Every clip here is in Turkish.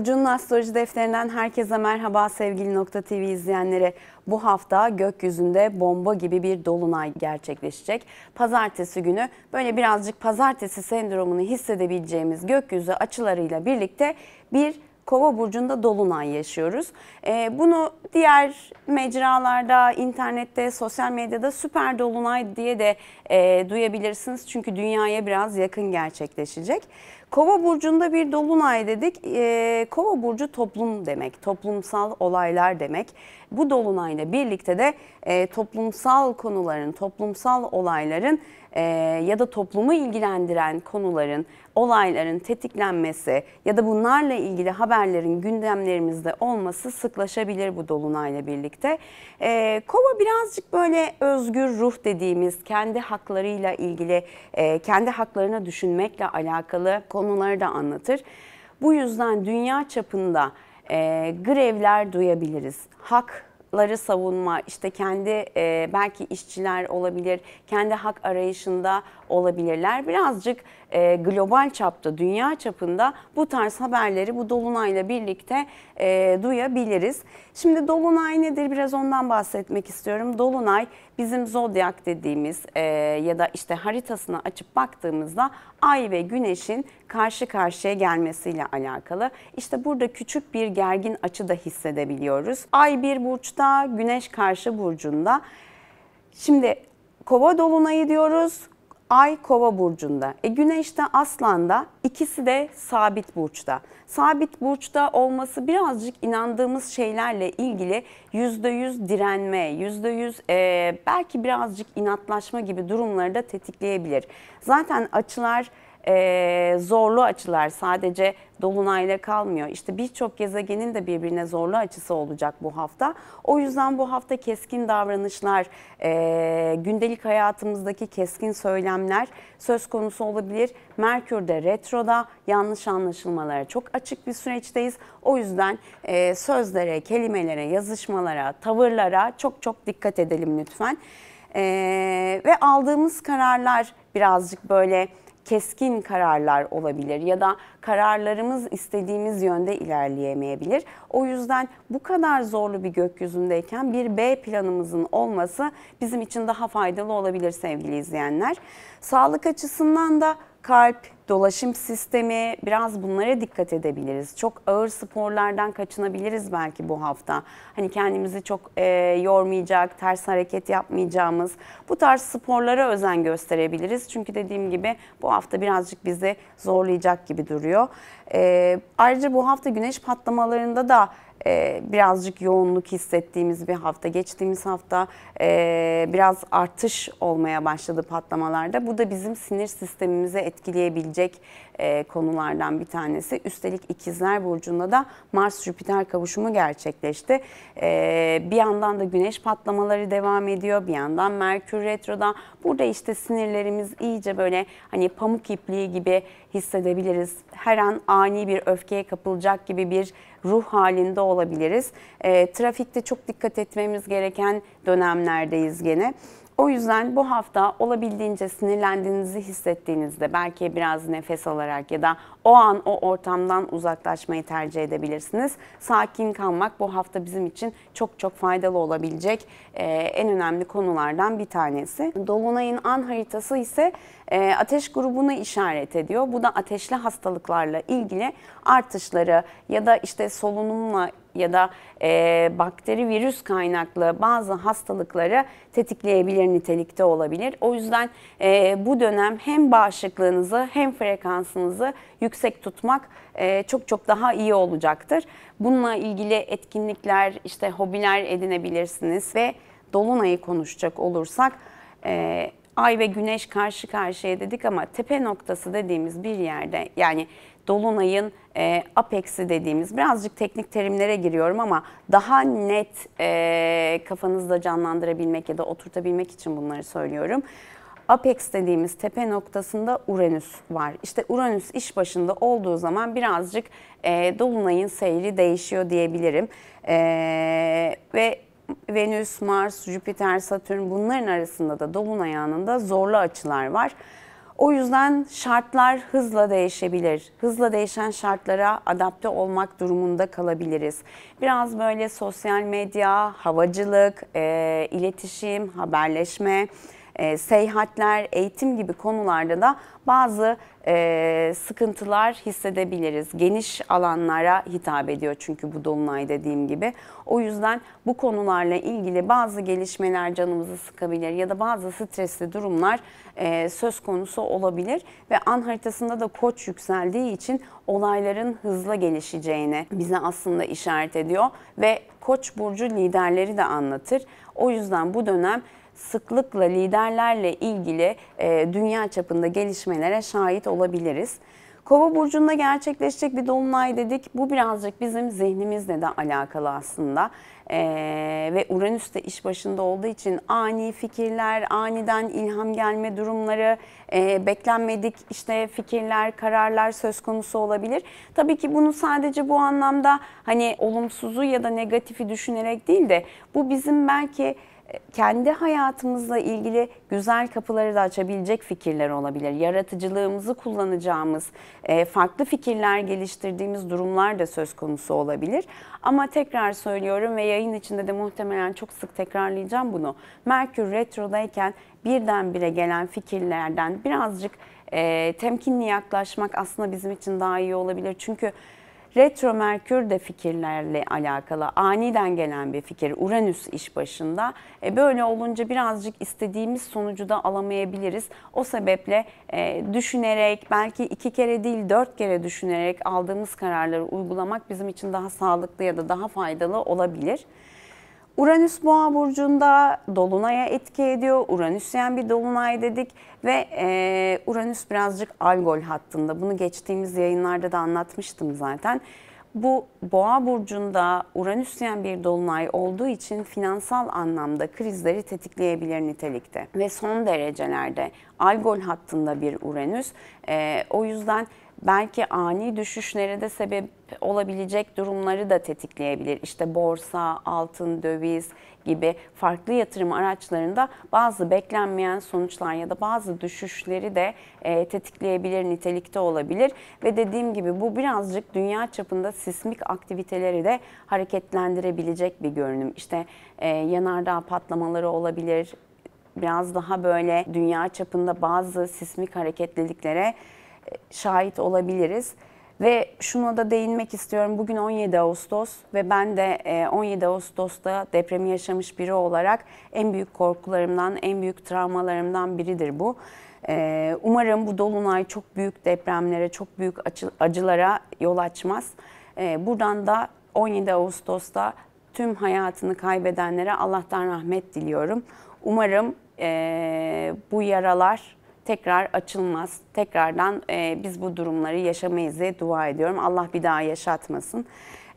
Burcu'nun astroloji defterinden herkese merhaba sevgili Nokta TV izleyenlere. Bu hafta gökyüzünde bomba gibi bir dolunay gerçekleşecek. Pazartesi günü böyle birazcık pazartesi sendromunu hissedebileceğimiz gökyüzü açılarıyla birlikte bir Kova burcunda dolunay yaşıyoruz. E, bunu diğer mecralarda, internette, sosyal medyada süper dolunay diye de e, duyabilirsiniz. Çünkü dünyaya biraz yakın gerçekleşecek. Kova burcunda bir dolunay dedik. E, Kova burcu toplum demek, toplumsal olaylar demek. Bu dolunayla birlikte de e, toplumsal konuların, toplumsal olayların e, ya da toplumu ilgilendiren konuların, olayların tetiklenmesi ya da bunlarla ilgili haberlerin gündemlerimizde olması sıklaşabilir bu dolunayla birlikte. E, kova birazcık böyle özgür ruh dediğimiz kendi haklarıyla ilgili, e, kendi haklarına düşünmekle alakalı konuları da anlatır. Bu yüzden dünya çapında e, grevler duyabiliriz. Hak ları savunma, işte kendi e, belki işçiler olabilir, kendi hak arayışında olabilirler. Birazcık e, global çapta, dünya çapında bu tarz haberleri bu Dolunay'la birlikte e, duyabiliriz. Şimdi Dolunay nedir biraz ondan bahsetmek istiyorum. Dolunay bizim zodyak dediğimiz e, ya da işte haritasını açıp baktığımızda ay ve güneşin karşı karşıya gelmesiyle alakalı. İşte burada küçük bir gergin açı da hissedebiliyoruz. Ay bir burçta, güneş karşı burcunda. Şimdi kova dolunayı diyoruz. Ay kova burcunda. E güneş de aslanda ikisi de sabit burçta. Sabit burçta olması birazcık inandığımız şeylerle ilgili %100 direnme, %100 e, belki birazcık inatlaşma gibi durumları da tetikleyebilir. Zaten açılar e, zorlu açılar sadece Dolunay'la kalmıyor. İşte birçok gezegenin de birbirine zorlu açısı olacak bu hafta. O yüzden bu hafta keskin davranışlar, e, gündelik hayatımızdaki keskin söylemler söz konusu olabilir. Merkür de retroda yanlış anlaşılmalara çok açık bir süreçteyiz. O yüzden e, sözlere, kelimelere, yazışmalara, tavırlara çok çok dikkat edelim lütfen. E, ve aldığımız kararlar birazcık böyle keskin kararlar olabilir ya da kararlarımız istediğimiz yönde ilerleyemeyebilir. O yüzden bu kadar zorlu bir gökyüzündeyken bir B planımızın olması bizim için daha faydalı olabilir sevgili izleyenler. Sağlık açısından da kalp, dolaşım sistemi biraz bunlara dikkat edebiliriz. Çok ağır sporlardan kaçınabiliriz belki bu hafta. Hani kendimizi çok e, yormayacak, ters hareket yapmayacağımız bu tarz sporlara özen gösterebiliriz. Çünkü dediğim gibi bu hafta birazcık bizi zorlayacak gibi duruyor. E, ayrıca bu hafta güneş patlamalarında da e, birazcık yoğunluk hissettiğimiz bir hafta. Geçtiğimiz hafta e, biraz artış olmaya başladı patlamalarda. Bu da bizim sinir sistemimize etkileyebilecek e, konulardan bir tanesi. Üstelik ikizler Burcu'nda da Mars-Jüpiter kavuşumu gerçekleşti. E, bir yandan da güneş patlamaları devam ediyor. Bir yandan Merkür Retro'da. Burada işte sinirlerimiz iyice böyle hani pamuk ipliği gibi hissedebiliriz. Her an ani bir öfkeye kapılacak gibi bir ruh halinde olabiliriz. E, trafikte çok dikkat etmemiz gereken dönemlerdeyiz gene. O yüzden bu hafta olabildiğince sinirlendiğinizi hissettiğinizde belki biraz nefes alarak ya da o an o ortamdan uzaklaşmayı tercih edebilirsiniz. Sakin kalmak bu hafta bizim için çok çok faydalı olabilecek en önemli konulardan bir tanesi. Dolunayın an haritası ise ee, ateş grubunu işaret ediyor. Bu da ateşli hastalıklarla ilgili artışları ya da işte solunumla ya da e, bakteri virüs kaynaklı bazı hastalıkları tetikleyebilir nitelikte olabilir. O yüzden e, bu dönem hem bağışıklığınızı hem frekansınızı yüksek tutmak e, çok çok daha iyi olacaktır. Bununla ilgili etkinlikler, işte hobiler edinebilirsiniz ve Dolunay'ı konuşacak olursak e, ay ve güneş karşı karşıya dedik ama tepe noktası dediğimiz bir yerde yani dolunayın e, apeksi dediğimiz birazcık teknik terimlere giriyorum ama daha net e, kafanızda canlandırabilmek ya da oturtabilmek için bunları söylüyorum. Apex dediğimiz tepe noktasında Uranüs var. İşte Uranüs iş başında olduğu zaman birazcık e, Dolunay'ın seyri değişiyor diyebilirim. E, ve Venüs, Mars, Jüpiter, Satürn bunların arasında da dolunay anında zorlu açılar var. O yüzden şartlar hızla değişebilir. Hızla değişen şartlara adapte olmak durumunda kalabiliriz. Biraz böyle sosyal medya, havacılık, e, iletişim, haberleşme, e, seyahatler, eğitim gibi konularda da bazı e, sıkıntılar hissedebiliriz. Geniş alanlara hitap ediyor çünkü bu dolunay dediğim gibi. O yüzden bu konularla ilgili bazı gelişmeler canımızı sıkabilir ya da bazı stresli durumlar e, söz konusu olabilir. Ve an haritasında da koç yükseldiği için olayların hızla gelişeceğini bize aslında işaret ediyor. Ve koç burcu liderleri de anlatır. O yüzden bu dönem sıklıkla liderlerle ilgili e, dünya çapında gelişmelere şahit olabiliriz. Kova burcunda gerçekleşecek bir dolunay dedik. Bu birazcık bizim zihnimizle de alakalı aslında. Ee, ve Uranüs de iş başında olduğu için ani fikirler, aniden ilham gelme durumları, e, beklenmedik işte fikirler, kararlar söz konusu olabilir. Tabii ki bunu sadece bu anlamda hani olumsuzu ya da negatifi düşünerek değil de bu bizim belki kendi hayatımızla ilgili güzel kapıları da açabilecek fikirler olabilir. Yaratıcılığımızı kullanacağımız, e, farklı fikirler geliştirdiğimiz durumlar da söz konusu olabilir. Ama tekrar söylüyorum ve yayın içinde de muhtemelen çok sık tekrarlayacağım bunu. Merkür retrodayken birdenbire gelen fikirlerden birazcık e, temkinli yaklaşmak aslında bizim için daha iyi olabilir. Çünkü Retro Merkür de fikirlerle alakalı. Aniden gelen bir fikir. Uranüs iş başında. E böyle olunca birazcık istediğimiz sonucu da alamayabiliriz. O sebeple e, düşünerek belki iki kere değil dört kere düşünerek aldığımız kararları uygulamak bizim için daha sağlıklı ya da daha faydalı olabilir. Uranüs boğa burcunda dolunaya etki ediyor. Uranüsyen bir dolunay dedik ve e, Uranüs birazcık algol hattında. Bunu geçtiğimiz yayınlarda da anlatmıştım zaten. Bu boğa burcunda Uranüsyen bir dolunay olduğu için finansal anlamda krizleri tetikleyebilir nitelikte. Ve son derecelerde algol hattında bir Uranüs. E, o yüzden belki ani düşüşlere de sebep olabilecek durumları da tetikleyebilir. İşte borsa, altın, döviz gibi farklı yatırım araçlarında bazı beklenmeyen sonuçlar ya da bazı düşüşleri de e, tetikleyebilir, nitelikte olabilir. Ve dediğim gibi bu birazcık dünya çapında sismik aktiviteleri de hareketlendirebilecek bir görünüm. İşte e, yanardağ patlamaları olabilir, biraz daha böyle dünya çapında bazı sismik hareketliliklere şahit olabiliriz. Ve şuna da değinmek istiyorum. Bugün 17 Ağustos ve ben de 17 e, Ağustos'ta depremi yaşamış biri olarak en büyük korkularımdan, en büyük travmalarımdan biridir bu. E, umarım bu dolunay çok büyük depremlere, çok büyük acılara yol açmaz. E, buradan da 17 Ağustos'ta tüm hayatını kaybedenlere Allah'tan rahmet diliyorum. Umarım bu yaralar tekrar açılmaz. Tekrardan e, biz bu durumları yaşamayız diye dua ediyorum. Allah bir daha yaşatmasın.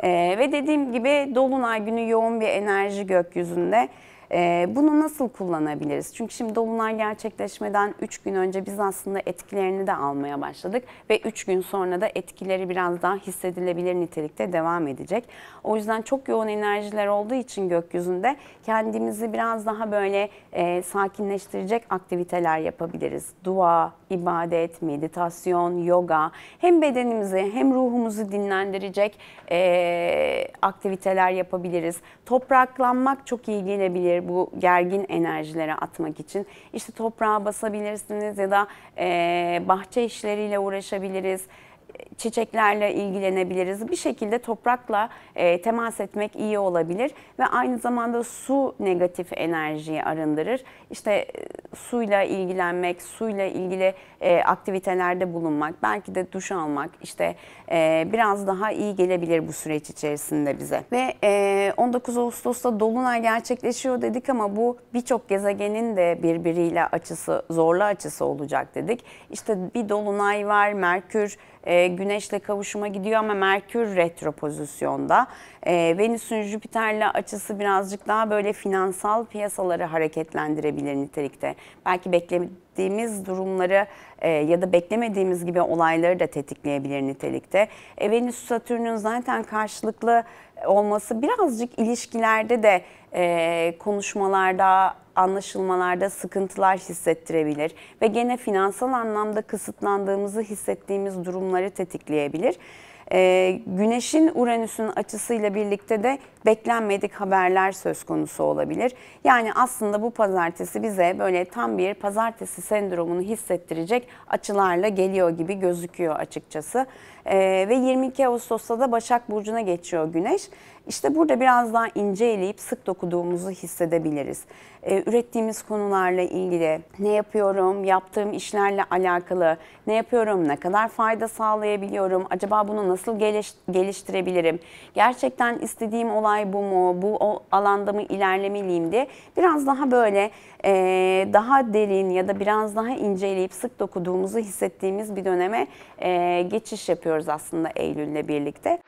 E, ve dediğim gibi Dolunay günü yoğun bir enerji gökyüzünde. E, bunu nasıl kullanabiliriz? Çünkü şimdi dolunay gerçekleşmeden 3 gün önce biz aslında etkilerini de almaya başladık ve 3 gün sonra da etkileri biraz daha hissedilebilir nitelikte devam edecek. O yüzden çok yoğun enerjiler olduğu için gökyüzünde kendimizi biraz daha böyle e, sakinleştirecek aktiviteler yapabiliriz. Dua, ibadet, meditasyon, yoga hem bedenimizi hem ruhumuzu dinlendirecek e, aktiviteler yapabiliriz. Topraklanmak çok iyi gelebilir bu gergin enerjilere atmak için işte toprağa basabilirsiniz ya da e, bahçe işleriyle uğraşabiliriz çiçeklerle ilgilenebiliriz. Bir şekilde toprakla e, temas etmek iyi olabilir ve aynı zamanda su negatif enerjiyi arındırır. İşte e, suyla ilgilenmek, suyla ilgili e, aktivitelerde bulunmak, belki de duş almak işte e, biraz daha iyi gelebilir bu süreç içerisinde bize. Ve e, 19 Ağustos'ta Dolunay gerçekleşiyor dedik ama bu birçok gezegenin de birbiriyle açısı, zorlu açısı olacak dedik. İşte bir Dolunay var, Merkür, e, Güneş'le kavuşuma gidiyor ama Merkür retro pozisyonda. E, Venüs'ün Jüpiter'le açısı birazcık daha böyle finansal piyasaları hareketlendirebilir nitelikte. Belki beklediğimiz durumları e, ya da beklemediğimiz gibi olayları da tetikleyebilir nitelikte. E, Venüs Satürn'ün zaten karşılıklı olması birazcık ilişkilerde de e, konuşmalarda anlaşılmalarda sıkıntılar hissettirebilir ve gene finansal anlamda kısıtlandığımızı hissettiğimiz durumları tetikleyebilir. E, güneşin Uranüs'ün açısıyla birlikte de beklenmedik haberler söz konusu olabilir. Yani aslında bu pazartesi bize böyle tam bir pazartesi sendromunu hissettirecek açılarla geliyor gibi gözüküyor açıkçası. E, ve 22 Ağustos'ta da Başak Burcu'na geçiyor güneş. İşte burada biraz daha inceleyip eleyip sık dokuduğumuzu hissedebiliriz. Ee, ürettiğimiz konularla ilgili ne yapıyorum, yaptığım işlerle alakalı ne yapıyorum, ne kadar fayda sağlayabiliyorum, acaba bunu nasıl geliş, geliştirebilirim, gerçekten istediğim olay bu mu, bu o alanda mı ilerlemeliyim diye biraz daha böyle e, daha derin ya da biraz daha inceleyip sık dokuduğumuzu hissettiğimiz bir döneme e, geçiş yapıyoruz aslında Eylül'le birlikte.